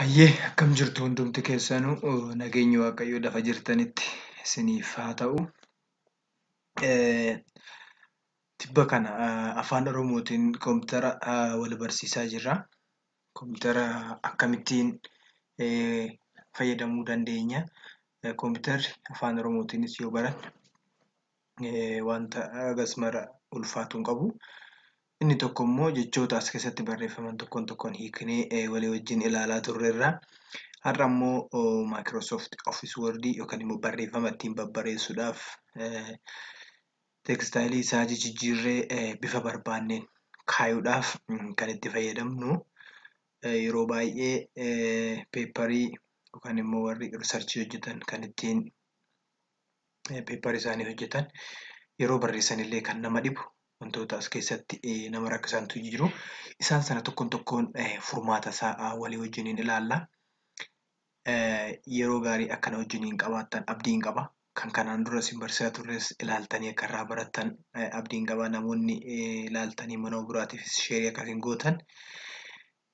Hayyee akkam jirtu hundumti keessanuu nageenya waaqayyoo lafa jirtanitti isiniif haa ta'u. Tibba kana afaan Oromootiin kompiitara wal barsiisaa jirra. Kompiitara akkamittiin fayyadamuu dandeenya? Kompiitarri afaan Oromootiinis yoo baran wanta agas mara hin qabu. Inni tokko immoo jechoota as keessatti barreeffaman tokkoon tokkoon hiiknee eh, walii wajjin ilaalaa turreerra. Har'a immoo oh, Microsoft Office Word yookaan immoo barreeffama ittiin babbareessuudhaaf eh, tekstaayilii isaa jijijjiirree eh, bifa barbaanneen kaayuudhaaf mm, kan itti fayyadamnu yeroo baay'ee peepparii yookaan immoo warri riisarchii hojjetan kan ittiin peepparii isaanii hojjetan yeroo barreessanillee kan nama dhibu wantoota as keessatti eh, nama rakkisantu jiru. Isaan sana tokkoon tokkoon eh, furmaata isaa ah, walii wajjiniin ilaalla. Eh, yeroo gaarii akkana wajjiniin qabaattan abdiin qaba. Kan kanaan dura isin barsiisaa turres akka irraa baratan abdiin qaba. Namoonni ilaaltanii mana biraatiifis sheerii akkasiin gootan.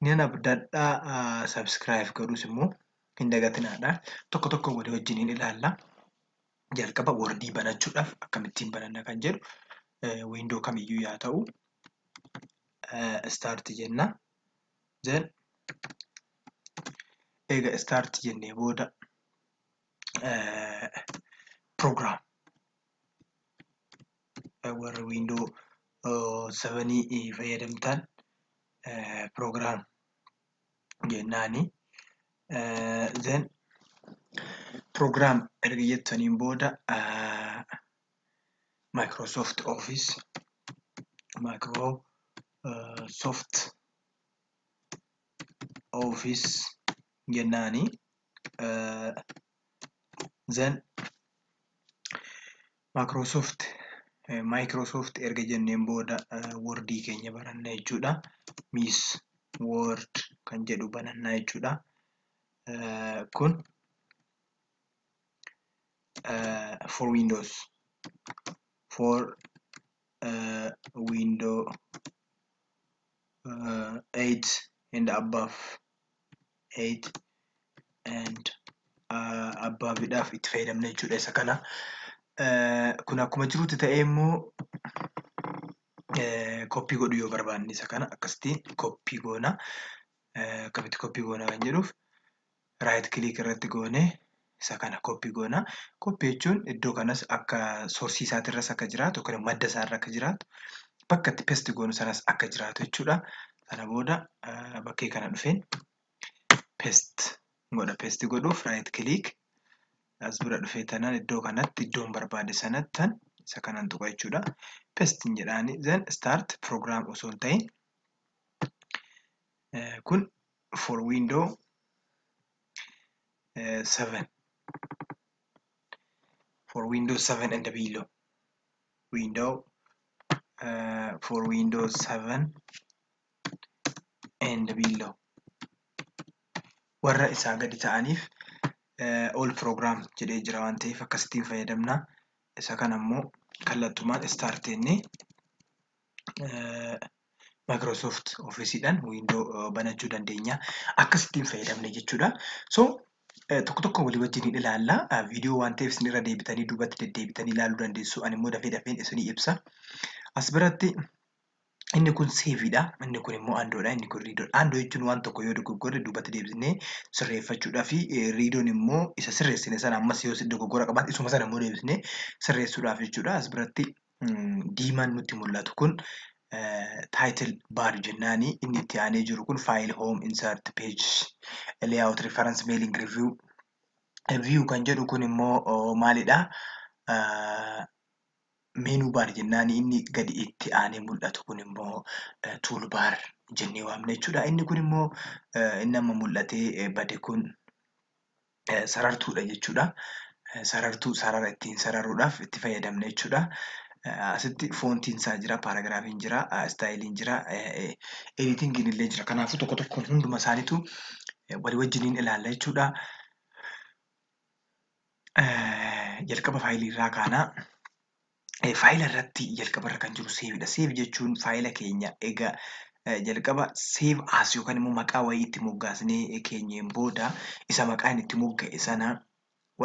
Nin abdadhaa ah, sabskiraayif godhus immoo hin dagatinaadha. Tokko tokko walii Jalqaba wordii banachuudhaaf akkamittiin bananna kan jedhu. Eh, kam kamiyyuu yaa ta'u eh, start jenna. Then eega start jennee booda eh, 'piroogiraam' warra windoo oh, sabanii fayyadamtaan 'piroogiraam' jennaani. Then program erga jettaniin booda Microsoft Office, uh, uh, Microsoft Office eh, jennaani zan Microsoft Microsoft erga jenneen booda uh, wordii keenya barannaa jechuudha. Miss Word kan jedhu banannaa jechuudha. Kun for Windows. for uh, window uh, 8 and above 8 uh, itti fayyadamna jechuudha isa kana uh, kun akkuma jirutti ta'ee immoo koppii uh, godhu yoo barbaanne isa kana Akkasittiin koppii goona akkamitti koppii goona kan jedhuuf raayit kilik irratti goone isa kana koppii goona. Koppii jechuun iddoo kanas akka soorsiisaatirras akka jiraatu yookiin madda isaarra akka jiraatu bakka itti peesti goonu sanas akka jiraatu jechuudha. Sana booda bakkee kana dhufeen peest godha. Peesti godhuuf as bira dhufee tanaan iddoo kanatti iddoon barbaade sanatti tan isa kanan tuqa jechuudha. Peestiin jedhaani zan istaart piroogiraam osoo hin ta'in kun for Window 7 for Windows 7 and below window uh, for Windows warra isaa gadi ta'aniif uh, all program jedhee jira waan ta'eef akkasittiin fayyadamna isa kan immoo kallattumaan start jennee uh, Microsoft Officeidhaan windoo banachuu dandeenya. Akkasittiin fayyadamne jechuudha. So Eh, tokko tokko walii wajjin ilaalla. Ah, viidiyoo waan ta'eef isin irra deebitanii duubatti deddeebitanii ilaaluu dandeessu. Ani immoo dafee dafeen isinii ibsa. As biratti inni kun seefiidha. Inni kun immoo aandoodha. Inni kun riidoodha. Aandoo jechuun waan tokko yoo dogoggorre duubatti deebisnee sirreeffachuudhaa fi eh, riidoon immoo isa sirreessine sana ammas yoo dogoggora qabaate isuma sana immoo deebisnee sirreessuudhaaf jechuudha. As biratti mm, diimaan nutti mul'atu kun Eh, title bar jennaanii inni itti aanee jiru kun file home insert page leeyaawut reference meeling review riviyuu eh, kan jedhu kun immoo oh, maalidha eh, Menu bar jennaan inni gadi itti aanee mul'atu kun immoo tuul baar jennee waamna jechuudha inni kun immoo nama mul'atee bade kun sarartuudha jechuudha sarartuu sarara ittiin sararuudhaaf itti fayyadamna jechuudha. Eh, asitti foontiin isaa jira, paaragiraafiin jira, istaayiiliin eh, jira, eh, ediitingiin illee jira. Kanaafuu tokko tokkoon hunduma isaaniitu walii wajjiniin ilaalla jechuudha. Jalqaba faayilii irraa kaanaa. Faayila irratti jalqaba irra kan jiru seevidha. Seev jechuun faayila keenya egaa jalqaba seev as yookaan immoo maqaa wayii itti moggaasinee keenyeen booda isa maqaan itti mogga'e sana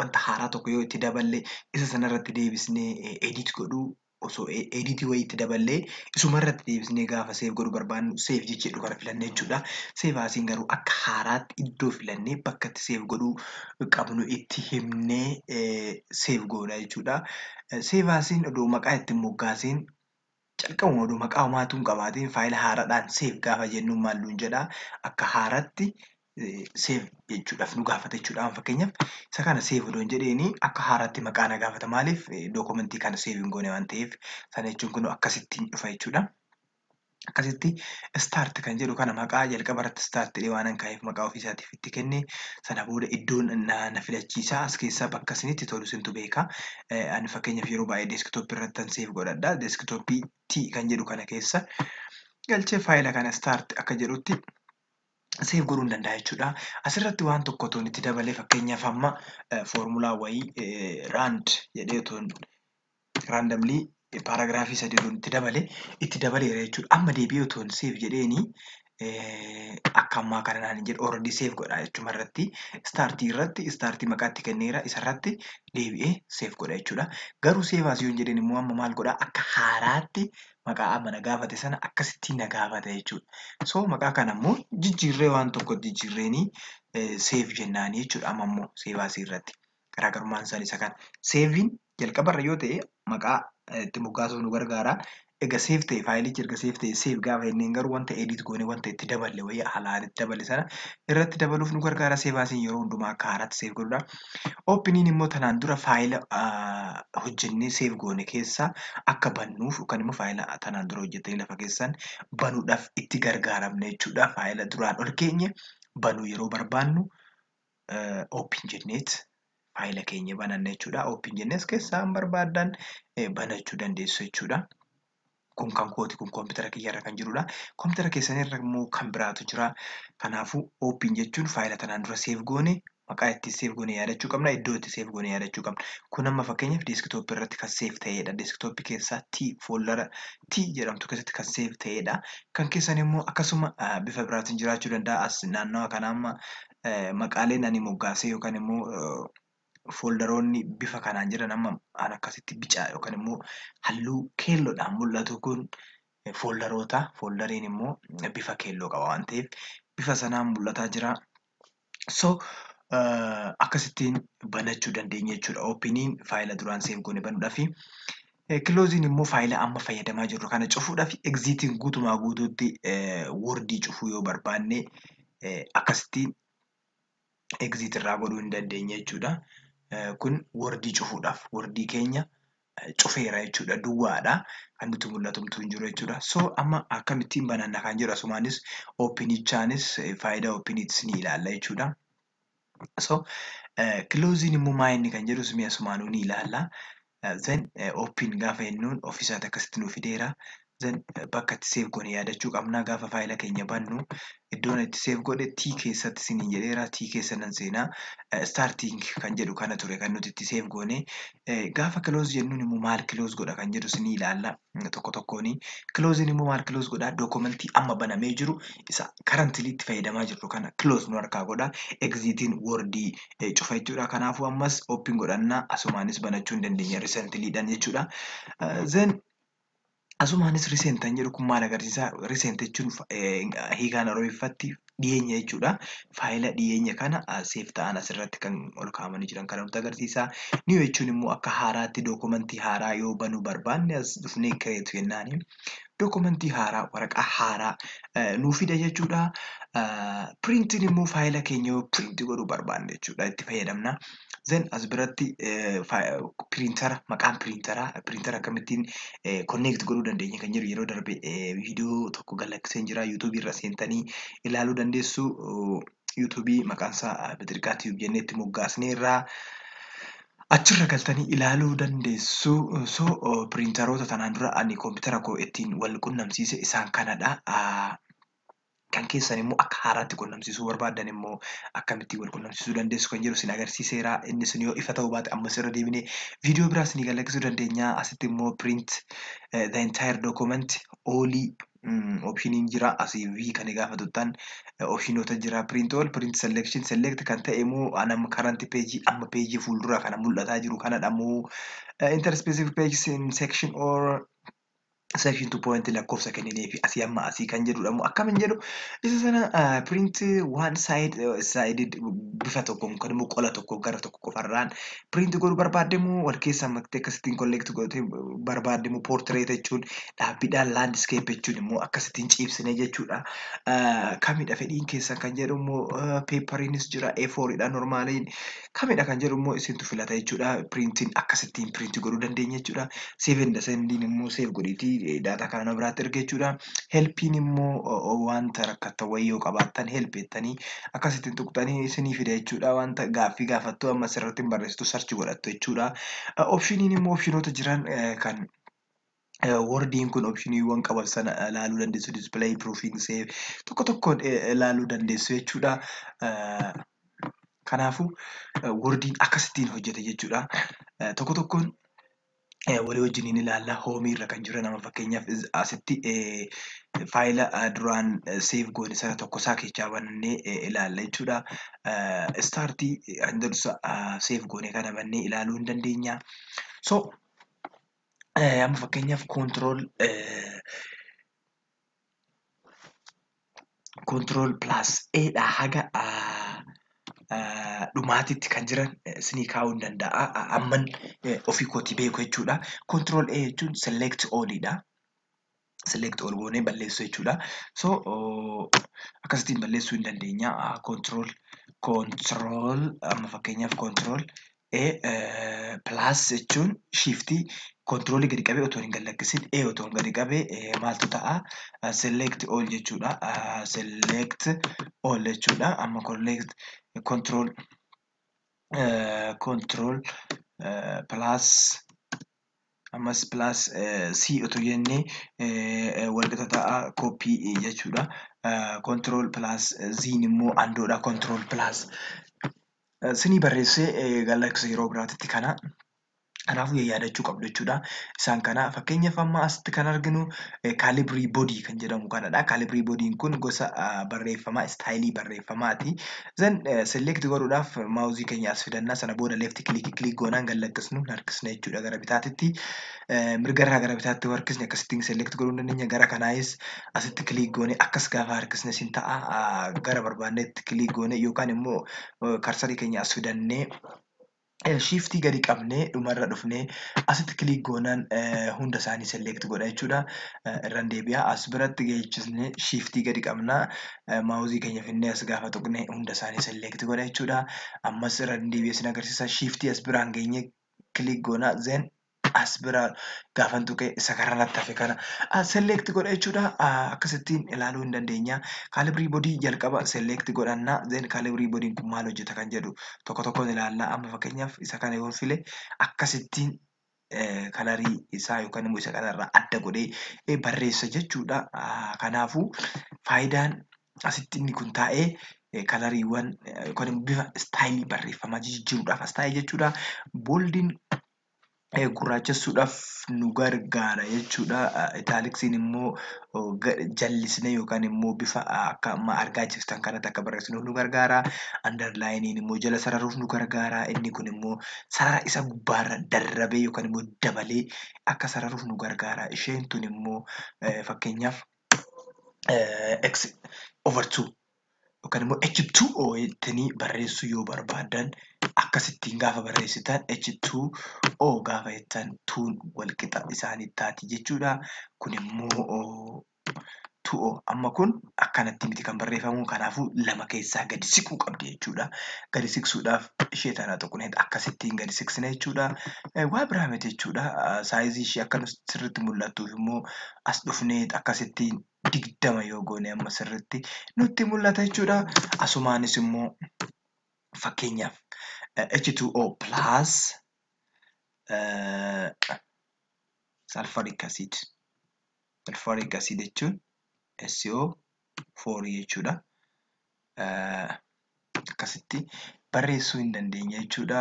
wanta haaraa tokko yoo itti daballe isa sanarratti deebisnee edit godhuu osoo ediitii wayiitti daballee isumarratti deebisnee gaafa seef godhu barbaannu seef jecheedhu kana filannee jechuudha. Seef haasiin garuu akka haaraatti iddoo filannee bakkatti seef godhuu qabnu itti himnee seef goona jechuudha. Seef haasiin oduu maqaa itti moggaasiin calqabuma oduu maqaa homaatuu hin qabaatiin faayila haaraadhaan seef gaafa jennu maalluun jedhaa akka haaraatti Eh, seef jechuudhaaf nu gaafata jechuudhaan isa kana seef odoon jedheenii akka haaraatti maqaa gaafata maaliif eh, dookumentii kana seef hin goone waan ta'eef sana jechuun kun akkasittiin dhufa jechuudha. Akkasitti istaarti kan jedhu kana maqaa jalqaba irratti istaarti dhee waanan ka'eef ofiisaatiif itti sana booda iddoon na as keessaa bakka isinitti tolu eh, Ani fakkeenyaaf yeroo baay'ee seef godhadha. T kan jedhu kana keessa galchee faayila kana istaarti akka jedhutti seef godhuu ni danda'a jechuudha. Asirratti waan tokko otoo itti dabalee fakkeenyaaf amma eh, foormulaa wayii eh, raand jedhee otoo raandamlii eh, paaragiraafii sadii otoo itti dabalee itti dabaleera jechuudha. Amma deebi'ee otoo seef jedheeni akka ammaa kana naan jedhu already seef godhaa jechuma irratti istaartii irratti istaartii maqaatti kenneera isarratti deebi'ee seef godha jechuudha. Garuu seef asii jedheen amma maal godhaa akka haaraatti maqaa gaafate sana akkasitti na gaafata jechuudha. So maqaa kana jijjiirree waan tokko jijjiirreenii eh, seef jennaani jechuudha amma immoo irratti. isa kana. Seefiin jalqabarra yoo ta'e maqaa eh, itti moggaasuuf nu gargaaraa. Egaa seef ta'e faayilichi erga seef ta'e seef gaafa jenneen garuu wanta edit goone wanta itti daballe wayii halaan itti sana irratti dabaluuf nu gargaara seefaasiin yeroo hundumaa akka haaraatti seef godhudha. Oopiniin immoo tanaan dura faayila hojjennee seef goone keessaa akka yookaan immoo faayila tanaan dura hojjettanii lafa keessan banuudhaaf itti gargaaramne jechuudha. Faayila duraan ol keenye banuu yeroo barbaannu oopin jenneet faayila keenya bananna jechuudha. Oopin jennee as keessaa hamba banachuu dandeessu jechuudha. kun kan kooti kun koompitara kiyyarra kan jirudha. Koompitara keessanirra immoo kan biraatu jira. Kanaafuu ooppiin jechuun faayila tanaan dura seef maqaa itti seef yaadachuu qabna. Iddoo itti seef yaadachuu qabna. Kun amma fakkeenyaaf deeskitooppii irratti kan seef ta'edha. Deeskitooppii keessaa T fooldara T jedhamtu keessatti kan seef ta'edha. Kan keessan immoo akkasuma bifa biraatiin jiraachuu danda'a. As naannawa kana maqaaleen ani moggaasee yookaan immoo fooldaroonni bifa kanaan jiran amma an akkasitti bicaa yookaan immoo halluu keelloodhaan mul'atu kun fooldaroota. Fooldariin immoo bifa keelloo qaba waan ta'eef bifa sanaan mul'ataa jira. So eh, akkasittiin banachuu dandeenya jechuudha. Oopiniin faayila duraan seef goone banuudhaa fi Kilooziin eh, immoo faayila amma fayyadamaa jiru kana cufuudhaaf egziitiin guutumaa guutuutti eh, wordii cufuu yoo barbaanne akkasittiin egziit irraa godhuu hin dandeenya jechuudha. Eh, kun wordii cufuudhaaf wordii keenya eh, cufeera jechuudha duwwaadha kan nuti mul'atumtu hin jiru jechuudha soo amma akkamittiin bananna kan jedhu asumaanis oopinichaanis eh, faayidaa oopiniitis ni ilaalla jechuudha so kilooziin immoo maayinni kan jedhu sumi asumaanuu ni ilaalla then oopin gaafa jennuun ofiisaati akkasitti nuu fideera Eh, bakka itti seef goone yaadachuu qabna. Gaafa faayila keenya bannu iddoon itti seef godhe T keessatti sinin jedheera. Tii keessa nan seenaa. Eh, starting kan jedhu kana ture kan nuti itti seef eh, Gaafa close jennuun immoo maal close godha kan jedhu sinin ilaalla immoo maal godha dookumentii amma banamee jiru isa karantili itti fayyadamaa kana close nu harkaa godha. Exitiin wordii cufa jechuudha. Kanaafuu ammas oppiin godhannaa asumaanis banachuu hin Recently jechuudha. Asumaanis rifeensitaan jedhu kun maal agarsiisaa? Rifeensa jechuun eh, hiikaan oromiffatti dhiyeenya jechuudha. Faayila dhiyeenya kana ah, seefta'aan asirratti kan ol kaa'amanii jiran kana nutti agarsiisa. Ni'uu jechuun immoo akka haaraatti dookumentii haaraa yoo banuu barbaanne as dhufnee kireetu jennaani. Dookumentii haaraa, waraqaa haaraa eh, nuu fida jechuudha. Ah, Piriintiin immoo faayila keenya yoo piriintii godhuu barbaanne jechuudha Then as biratti eh, piriintara maqaan piriintaraa piriintara akkamittiin konneekt eh, godhuu dandeenya kan jedhu yeroo darbe eh, viidiyoo tokko galakseen jira yuutuubii irra seentanii ilaaluu dandeessu. Yuutuubii maqaansaa Bedirqaa Tiiyuub jennee itti moggaasneerraa. Achirra galtanii ilaaluu dandeessu. So oh, piriintaroota tanaan dura ani koompitara koo wal qunnamsiise isaan kanadha. Ah, kan keessan immoo akka haaraatti qunnamsiisuu barbaaddan immoo akkamittiin wal qunnamsiisuu dandeessu kan jedhu sin agarsiiseera. Innis yoo ifa ta'uu baate ammas irra deebinee viidiyoo biraa sinii galakkisuu dandeenya. Asitti immoo print eh, the entire document olii mm, optioniin jira asii vii kan gaafatuttaan eh, optiinoota jira print all print selection select kan ta'e immoo anam current page amma page fuulduraa kana mul'ataa jiru kanadha immoo eh, interspecific page section or section 2.1 lakkoofsa kenninee fi asii amma asii kan jedhudha immoo akkamiin jedhu isa sana ah, print one side eh, bifa tokkoon yookaan immoo qola gara tokko qofarraan print godhu barbaadde immoo wal keessaa maktee akkasittiin collect godhate barbaadde portrait jechuun dhaabbiidhaan landscape jechuun immoo akkasittiin ciibsine jechuudha. Ah, Kamidha fedhiin kan jedhu immoo ah, peeperiinis jira A4dha kan jedhu immoo filata jechuudha printiin akkasittiin print godhuu dandeenya jechuudha. Seeviin dasendiin immoo seef data kana biraatti erga jechuudha. Helpiin immoo wanta rakkatta wayyoo qabaattan help jettanii akkasittiin tuqxanii isinii fida jechuudha. Wanta gaaffii gaafattu amma sirratti hin barreessitu sarchi godhattu jechuudha. Opshiniin immoo opshinoota jiran kan wordiin kun opshiniiwwan qaban sana ilaaluu dandeessu display proofing save tokko tokkoon ilaaluu dandeessu jechuudha. Kanaafuu wordiin akkasittiin hojjeta jechuudha. Tokko tokkoon Eh, walii wajjiniin ilaallaa hoomiirra kan jiran amma fakkeenyaaf asitti eh, faayila eh, duraan seef goone sana tokkosaa keechaa banannee ilaalla jechuudha. Istaartii handursa ah, seef goone kana bannee ilaaluu hin dandeenya. So amma fakkeenyaaf koontirool koontirool pilaas eedhaa haga ah, ah, dhumaatitti kan jiran e, isinii kaa'uu ni danda'a. Amman e, ofii kooti beeku jechuudha. Control A jechuun select oolidha. Select ool goonee balleessu jechuudha. So akkasittiin balleessuu hin dandeenya. Control control amma fakkeenyaaf control A e, jechuun shiftii Kontiroolii gadi qabee otoo hin gad-lakkisiin A gadi qabee maaltu ta'a? Ah, select all jechuudha. Ah, select all jechuudha. Amma collect control control plus ammas plus C otoo jennee walqixa ta'a copy jechuudha. Ah, control plus Z'n immoo andoodha. Control plus. barreessee gallakkisa yeroo biraatitti kana. Kanaafuu yaadachuu qabdu jechuudha. Isaan kana fakkeenyaaf amma asitti kan arginu kaalibirii eh, boodii kan jedhamu kanadha. Kaalibirii boodiin kun gosa ah, barreeffamaa istaayilii barreeffamaati. Zan eh, godhuudhaaf maawuzii keenya as fidanna sana booda leefti kilikii kilik goonaan gad lakkisnu harkisna jechuudha gara bitaatitti. Eh, mirga irraa gara bitaatti yoo harkisne akkasittiin selektii Gara asitti goone akkas gaafa harkisne sin ta'a. Ah, gara barbaannetti kilik goone yookaan karsarii keenya as fidannee shiftii gadi qabnee dhumarra dhufnee asitti kilik goonaan eh, hunda isaanii select godha jechuudha. Eh, irran deebi'aa as biratti geejjisnee shiftii gadi qabnaa eh, maawuzii keenya as gaafa tokne hunda isaanii select godha jechuudha. Ammas irra deebi'ee sin agarsiisa shiftii as biraan geenye kilik zen as biraa gaafan tuqee isa karaa natti hafe kana select godha jechuudha. Akkasittiin ilaaluu hin dandeenya. Kaalibrii bodii jalqaba select godhanna. Then kaalibrii bodiin kun maal hojjeta kan jedhu tokko tokkoon ilaalla. Amma fakkeenyaaf isa kana yoo file akkasittiin e, kalarii isaa yookaan immoo isa kanarraa adda godhee e, barreessa jechuudha. Kanaafuu faayidaan asitti inni kun taa'ee e, kalariiwwan yookaan bifa istaayilii barreeffamaa jijjiiruudhaafas taa'ee jechuudha. Booldiin Gurraachisuudhaaf nu gargaara jechuudha. Itaaksiin immoo jallisnee yookaan immoo bifa akka argaa jirtan kanatti akka barreessinuuf nu gargaara. Andarlaayiniin immoo jala sararuuf nu gargaara. Inni kun immoo sarara isa gubbaarra darrabee yookaan immoo dabalee akka sararuuf nu gargaara. Isheen tun immoo fakkeenyaaf over yookaan immoo ejjiptuu ooyettanii barreessuu yoo barbaadan akkasittiin gaafa barreessitan ejjiptuu oo gaafa jettan tuun walqixa isaanii taati jechuudha. Kun immoo tu'o amma kun akkanatti miti kan barreeffamu kanaafuu lama keessaa gadi siquu qabdi jechuudha. Gadi siqsuudhaaf ishee tanaa xuquneet akkasittiin gadi siqsina jechuudha. Eh, waa biraameet jechuudha. Ah, Saayizii ishee akka sirriitti mul'attuuf immoo as dhufneet akkasittiin digdama yoo goone amma sirritti nutti mul'ata jechuudha. Asumaanis immoo fakkeenyaaf H2O eh, plus eh, jechuun SO4 e jechuudha. Eh, akkasitti Ah, eh, eh, barreessuu hin dandeenye jechuudha.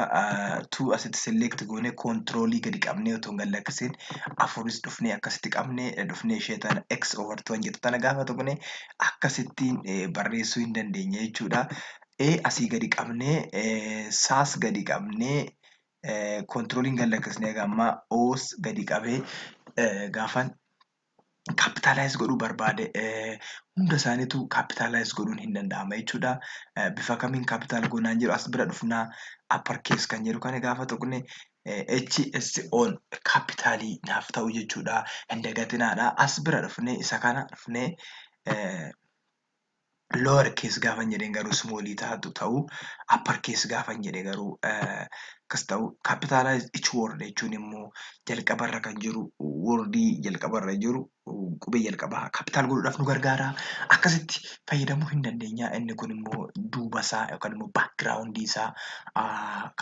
Tuu asitti select goonee kontiroolii gadi qabne otoo hin afuris dhufnee akkasitti qabne, dhufnee ishee tana x over two tana gaafa tuqne akkasittiin barreessuu hin dandeenye jechuudha. E asii gadi qabnee saas gadi qabne, koontirooliin eh, galakisne egaa oos gadi qabee gaafan kaapitaalaayiz godhuu barbaade eh, hunda isaaniitu kaapitaalaayiz godhuun hin danda'ama jechuudha. Eh, bifa kamiin kaapitaal goonaan jiru as bira dhufnaa apparkees kan jedhu kana gaafa tuqne eh, HSO'n kaapitaalii naaf ta'u jechuudha. Hin As bira dhufnee isa kana dhufnee loower kees gaafa jedheen garuu ismoolii taatu ta'u apparkees gaafa jedhe garuu akkas ta'u kaapitaalaayis ichi woorda jechuun immoo jalqabarra kan jiru woordii jalqabarra jiru qubee jalqabaa kaapitaal godhuudhaaf nu gargaara. Akkasitti fayyadamuu hin dandeenya. Inni kun immoo duubasaa yookaan immoo baakgiraawundii isaa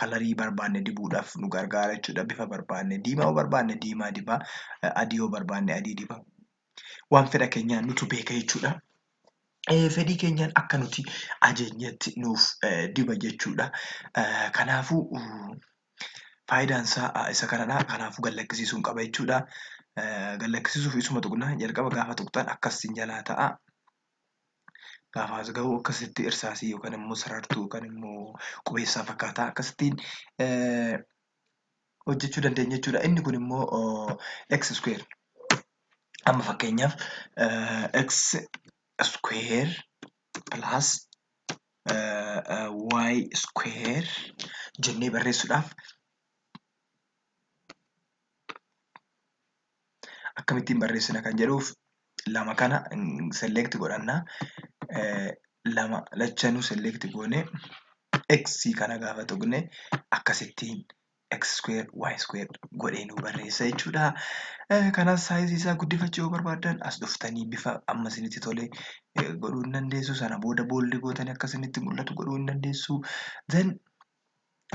kalarii barbaanne dibuudhaaf nu gargaara jechuudha. Bifa barbaanne diimaa yoo barbaanne diimaa diba, adii yoo barbaanne adii diba. Waan fedha keenyaan nutu beeka jechuudha. Eh, fedhii keenyaan akka nuti ajeenyatti nuuf eh, diba jechuudha. Eh, Kanaafuu mm, faayidaan isaa ah, isa kanadha. Kanaafuu gallakkisiisuun qaba jechuudha. Gallakkisiisuuf isuma tuqnaa jalqaba gaafa tuqtan akkasiin jalaa ta'a. Gaafa as ga'u akkasitti irsaasii yookaan immoo sarartuu yookaan immoo qubeessaa fakkaata akkasittiin hojjechuu dandeenya jechuudha. Inni kun immoo oh, x square amma fakkeenyaaf x square plus uh, uh, y square jennee barreessuudhaaf akkamittiin barreessina kan jedhuuf lama kana select godhannaa uh, Lama lachanuu select goone x kana gaafa tuqne akkasittiin x square y square godhee nu barreessa jechuudha. Kanaaf saayizii isaa guddifachuu yoo barbaaddan as dhuftanii bifa amma isinitti tole godhuu hin dandeessu. Sana booda boollee gootanii akka mul'atu godhuu hin dandeessu. Then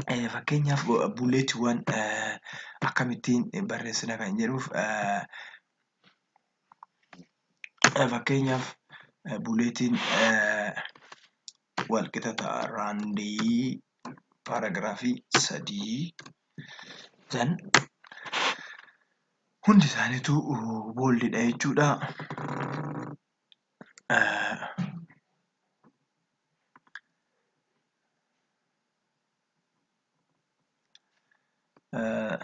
eh, fakkeenyaaf buleetiiwwan eh, akkamittiin barreessina kan jedhuuf fakkeenyaaf eh, buleetiin walqixa uh, raandii paaragiraafii sadii Isaan hundi isaaniituu boolidha jechuudha. Eh, eh,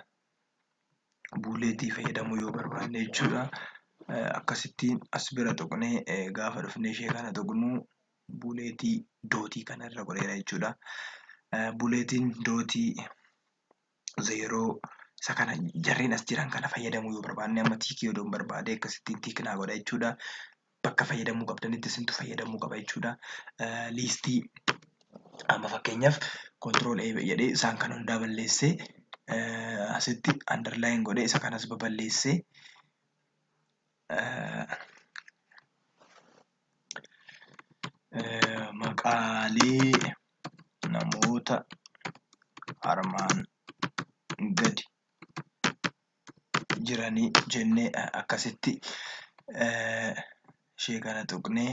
buleetii fayyadamuu yoo barbaanne jechuudha. Eh, Akkasittiin as bira tuqnee gaafa dhufnee ishee kana tuqnu buleetii dootii kanarra godheera jechuudha. Buleetiin dootii... yeroo isa kana jarreen as jiran kana fayyadamuu yoo barbaanne amma tiikii yoo barbaade akkasittiin tiiknaa godha jechuudha. Bakka fayyadamuu qabdanitti isintu fayyadamuu qaba jechuudha. Liistii amma fakkeenyaaf kontirool ee jedhee isaan kan hundaa balleessee asitti 'Underline' godhee isa kanas baballeessee eh, eh, maqaalee namoota armaan jiranii jennee akkasitti ishee e, kana tuqnee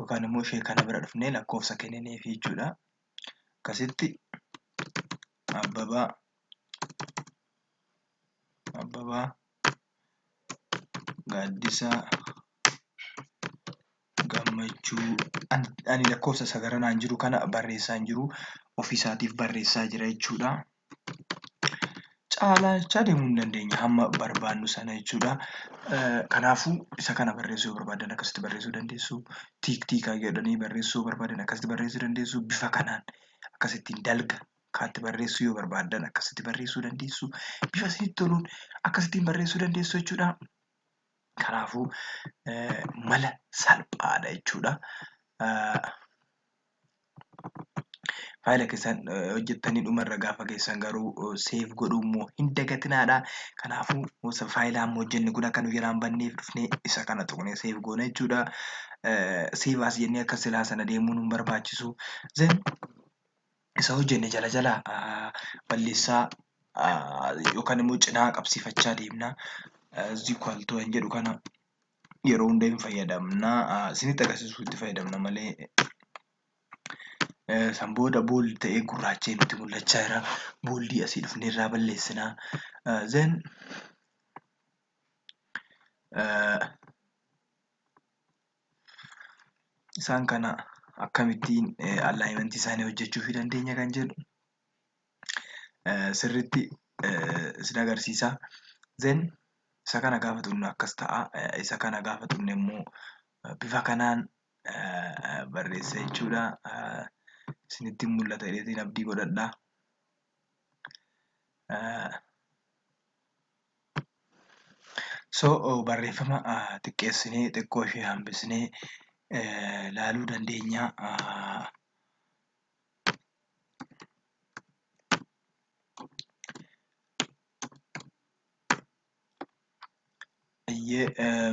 yookaan immoo ishee kana bira dhufne lakkoofsa kennineefi jechuudha. Akkasitti Abbabaa Abbabaa Gaaddisaa Gammachuu ani lakkoofsa sagalanaan jiru kana barreessaa hin jiru ofiisaatiif barreessaa jira jechuudha. caalaa deemuu hin dandeenya hamma barbaannu sana jechuudha. Kanaafuu isa kana barreessuu yoo barbaaddan akkasitti barreessuu dandeessu. Tiiktiikaa jedhanii barreessuu yoo barbaadan akkasitti barreessuu dandeessu. Bifa kanaan akkasittiin dalga kaatti barreessuu yoo barbaaddan akkasitti barreessuu dandeessu. Bifa isinitti toluun akkasittiin barreessuu dandeessu jechuudha. Kanaafuu mala salphaadha jechuudha. haala keessan eh, hojjettanii dhumarra gaafa keessan garuu eh, seef godhuu immoo hin dagatinaadha. Kanaafuu faayilaa amma hojjennu kun akka nu yeraan banneef dhufnee isa kana tuqnee seef goona jechuudha. Eh, Seefaas jennee akka silaa sana deemuun hin barbaachisu. Isa hojjenne jala jala ah, balleessaa ah, yookaan immoo cinaa qabsiifachaa deemnaa. Zikwaaltoo hin jedhu kana yeroo hunda hin fayyadamnaa. Ah, isinitti agarsiisuuf itti fayyadamna malee. Eh, Sanbooda boolli ta'ee gurraacha'ee nutti mul'achaa jira. Booldii asii dhufnee irraa balleessinaa. Eh, then eh, isaan kana akkamittiin allaayimentii isaanii hojjechuu dandeenya kan jedhu sirriitti isin agarsiisa. Then isa kana gaafa xumurru akkas ta'a. Isa kana gaafa xumurru immoo bifa kanaan barreessa jechuudha. isinittiin mul'ata hidheetiin abdii godhadhaa. So oh, barreeffama xiqqeessinee xiqqoo ishee hambisnee laaluu dandeenya.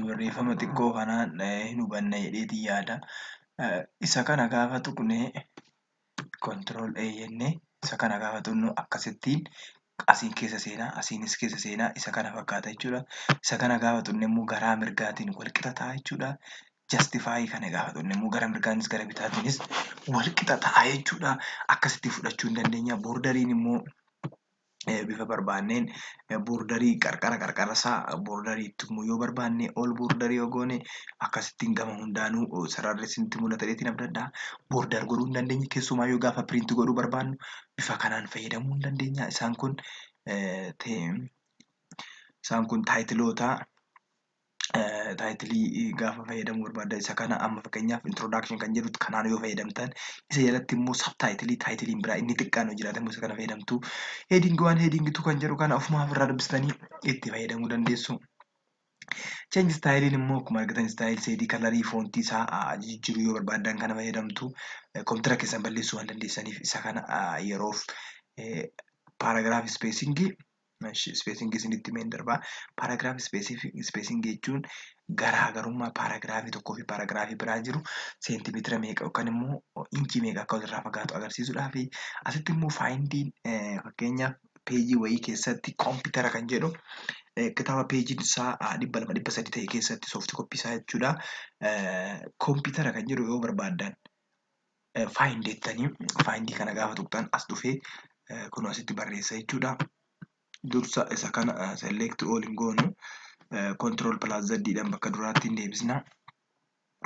Barreeffama xiqqoo kanaan hin hubanne hidheetiin yaada. Isa kana gaafa tuqnee. Control A isa kana gaafa xumurru akkasittiin asiin keessa seenaa, asiinis keessa seenaa isa kana fakkaata jechuudha. Isa kana gaafa xumurru immoo karaa mirgaatiin wal qixa ta'a jechuudha. Justify kana gaafa xumurru gara mirgaatiinis gara bitaatiinis wal qixa ta'a jechuudha. Akkasitti fudhachuu ni dandeenya. Boordariin immoo Eh, bifa barbaanneen eh, boordarii qarqara qarqara isaa eh, boordariittimmoo yoo barbaanne ol boordarii yoo goone akkasittiin gama hundaanuu oh, sararri itti mul'ata dheetiin boordar godhuu hin dandeenye keessumaa yoo gaafa piriinti godhuu barbaannu bifa kanaan fayyadamuu hin dandeenya. Isaan kun isaan Eh, taayitilii gaafa fayyadamuu barbaadda. Isa kana amma fakkeenyaaf introdakshinii kan jedhutu kanaan yoo fayyadamtan isa jalatti immoo sabtaayitilii taayitiliin biraa inni xiqqaan yoo jiraate immoo isa kana fayyadamtu. Heedingii waan heedingiitu kan jedhu kana ofuma ofirraa dubbistanii itti fayyadamuu dandeessu. Cheenji istaayiliin immoo akkuma argitan istaayilii seedii kalarii foontii isaa jijjiiruu yoo barbaaddan kana fayyadamtu. Kompiitara eh, keessan balleessuu waan dandeessaniif isa kana yeroof eh, paaragiraaf ispeesingii Ispeesingii isinitti mee hin darbaa. jechuun garaagarummaa paaraagiraafii tokkoo fi biraa jiru seentimitira meeqa yookaan immoo inchii meeqa akka fagaatu agarsiisuudhaa asitti immoo faayidiin eh, fakkeenyaaf peejii wayii keessatti koompitara kan jedhu eh, kitaaba peejiin isaa dhibba ta'e keessatti soofti jechuudha. Eh, kan yoo faayindii kana gaafa as dhufee kunoo asitti barreessa jechuudha. dursa isa e kana eh, select all hin goonu eh, control plus z dhaan bakka duraatti hin deebisna.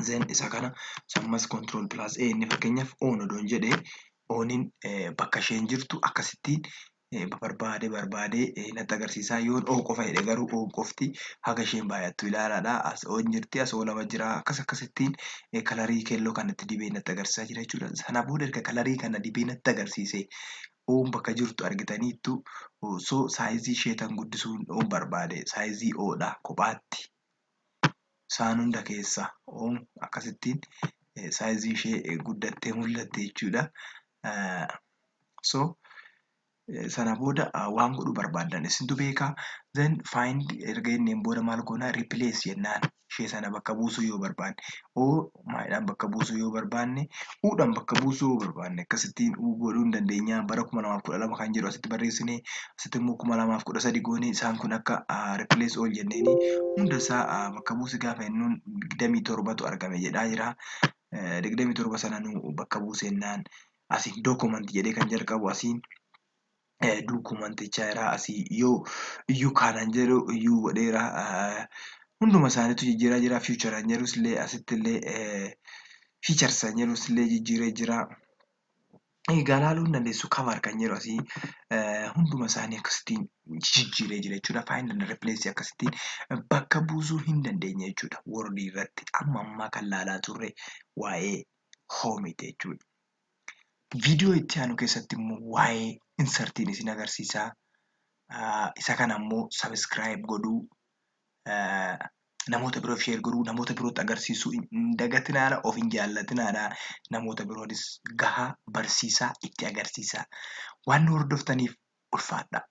Zen isa kana sammas control plus a inni fakkeenyaaf on odoon jedhe ooniin eh, bakka isheen jirtu akkasittiin barbaade barbaadee natti agarsiisaa yoon oo qofa jedhe garuu oo qofti haga isheen baay'attu ilaalaadha as oon jirti as oo lama jira akkas akkasittiin e kalarii keelloo kanatti dibee natti agarsiisaa jira jechuudha. Sana booda kalarii kana dibee natti agarsiisee Oon bakka jirtu argitaniittu osoo oh, saayizii isheetan guddisuu guddisuun oon barbaade saayizii O'dha kophaatti isaan hunda keessa oon akkasittiin eh, saayizii ishee guddattee mul'atte jechuudha. Eh, so Eh, sana booda ah, waan godhu barbaaddan isintu beekaa. Then find erga eh, jenneen booda maal replace jennaan ishee sana bakka buusuu yoo barbaanne oo maayidhaan bakka buusuu yoo barbaanne uudhaan bakka buusuu yoo barbaanne akkasittiin uu dandeenya bara kuma lamaaf kudha kan jedhu asitti barreessine asitti immoo sadi goone isaan kun akka ah, replace ool jenneeni hundasaa ah, bakka buusii gaafa jennuun digdamii torbatu argame jedhaa jira. Eh, Digdami torba sana nu bakka buuseennaan asiin document jedhee kan qabu asiin. Duukumantichaa eh, jira asii yoo iyyuu kaanan jedhu iyyuu godheera. Hunduma isaaniitu jijjiiraa jira. Fiicharan jedhus illee asittillee fiicharsan jedhus illee jijjiiree jira. Egaa laaluun dandeessu kabaar kan jedhu asii hunduma isaanii akkasittiin jijjiiree jira jechuudha. Faayin danda'e rifeensi akkasittiin bakka buusuu hin dandeenye jechuudha. Wordii irratti amma ammaa kan laalaa turre waa'ee hoomiiti jechuudha. Viidiyoo itti aanu keessatti immoo waa'ee insertiin isin agarsiisaa. Eh, isa kana immoo sabiskiraayib godhuu, namoota biroo sheer godhuu, eh, namoota birootti agarsiisuu hin dagatinaadha, of hin jaallatinaadha. Namoota biroonis gaha barsiisaa itti agarsiisa. Waan nu hordoftaniif ulfaadha.